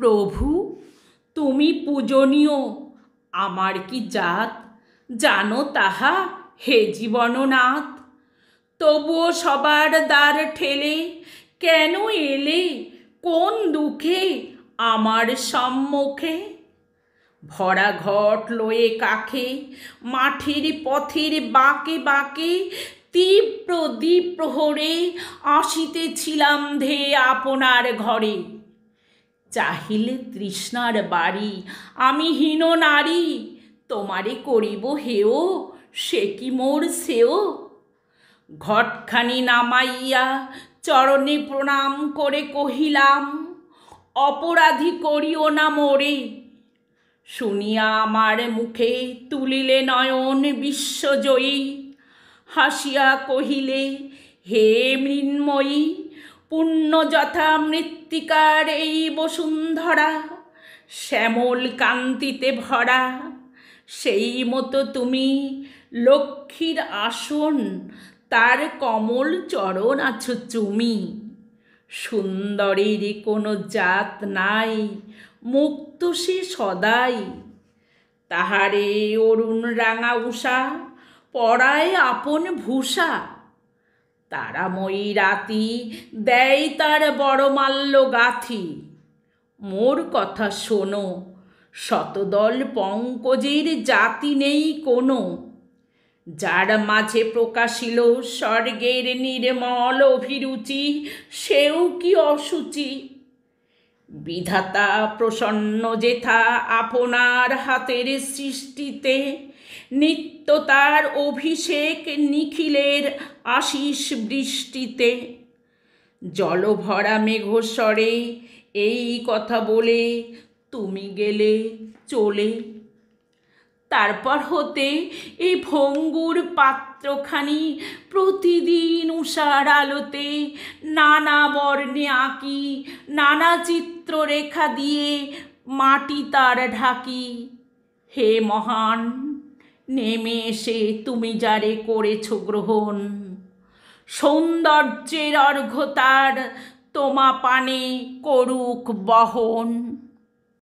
প্রভু তুমি পূজনীয় আমার কি জাত জানো তাহা হে জীবননাথ তবুও সবার দ্বার ঠেলে কেন এলে কোন দুঃখে আমার সম্মুখে ভরা ঘট লয়ে কাখে মাঠের পথের বাঁকে বাঁকে তীব্র প্রহরে আসিতেছিলাম ধে আপনার ঘরে চাহিলে তৃষ্ণার বাড়ি আমি হীন নারী তোমারে করিব হেও সে কি মোর সেও ঘটখানি নামাইয়া চরণে প্রণাম করে কহিলাম অপরাধী করিও না মোরে শুনিয়া আমার মুখে তুলিলে নয়ন বিশ্বজয়ী হাসিয়া কহিলে হে মৃন্ময়ী পুণ্যযথা যথা মৃত্তিকার এই বসুন্ধরা শ্যামল কান্তিতে ভরা সেই মতো তুমি লক্ষ্মীর আসন তার কমল চরণ আছো চুমি সুন্দরীর কোনো জাত নাই মুক্ত সে সদাই তাহারে অরুণ রাঙা উষা পড়ায় আপন ভূষা তারাময়ী রাতি দেয় তার বড়মাল্য গাথি মোর কথা শোনো শতদল পঙ্কজের জাতি নেই কোনো যার মাঝে প্রকাশিল স্বর্গের নির্মল অভিরুচি সেও কি অসুচি বিধাতা প্রসন্ন যেথা আপনার হাতের সৃষ্টিতে নিত্য তার অভিষেক নিখিলের আশিস বৃষ্টিতে জলভরা মেঘস্বরে এই কথা বলে তুমি গেলে চলে তারপর হতে এই ভঙ্গুর পাত্রখানি প্রতিদিন উষার আলোতে নানা বর্ণে আঁকি নানা চিত্ররেখা দিয়ে মাটি তার ঢাকি হে মহান নেমে এসে তুমি যারে করেছ গ্রহণ সৌন্দর্যের অর্ঘ্য তার তোমা পানে করুক বহন